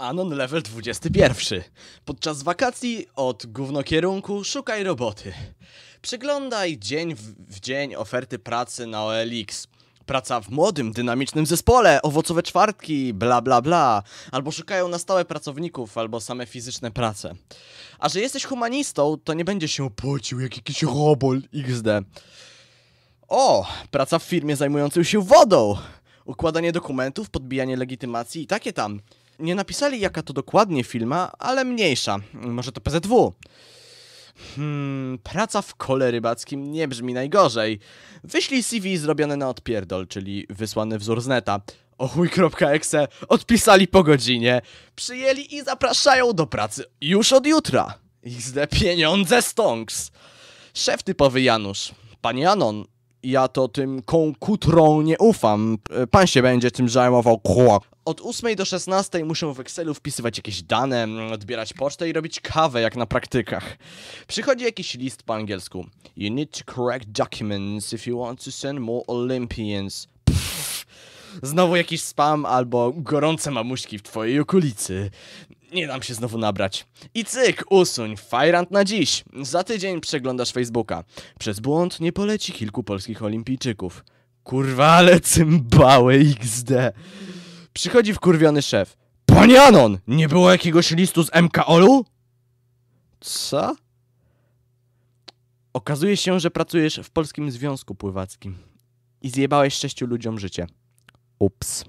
Anon level 21. Podczas wakacji od głównokierunku szukaj roboty. Przeglądaj dzień w, w, dzień oferty pracy na OLX. Praca w młodym, dynamicznym zespole, owocowe czwartki, bla bla bla. Albo szukają na stałe pracowników, albo same fizyczne prace. A że jesteś humanistą, to nie będzie się pocił jak jakiś robol XD. O, praca w firmie zajmującej się wodą. Układanie dokumentów, podbijanie legitymacji i takie tam nie napisali jaka to dokładnie filma, ale mniejsza. Może to PZW. Hmm, praca w kole rybackim nie brzmi najgorzej. Wyślij CV zrobione na odpierdol, czyli wysłany wzór z neta. Ochuj.exe odpisali po godzinie, przyjęli i zapraszają do pracy już od jutra. Zde pieniądze stonks. Szef typowy Janusz. Panie Anon, ja to tym konkutrom nie ufam. E, pan się będzie tym zajmował, Od 8 do 16 muszę w Excelu wpisywać jakieś dane, odbierać pocztę i robić kawę jak na praktykach. Przychodzi jakiś list po angielsku. You need to correct documents if you want to send more Olympians. Pff, znowu jakiś spam albo gorące mamuśki w twojej okolicy nie dam się znowu nabrać. I cyk, usuń, fajrant na dziś. Za tydzień przeglądasz Facebooka. Przez błąd nie poleci kilku polskich olimpijczyków. Kurwa, ale cymbały XD. Przychodzi wkurwiony szef. Pani Anon, nie było jakiegoś listu z MKOL-u? Co? Okazuje się, że pracujesz w Polskim Związku Pływackim i zjebałeś sześciu ludziom życie. Ups.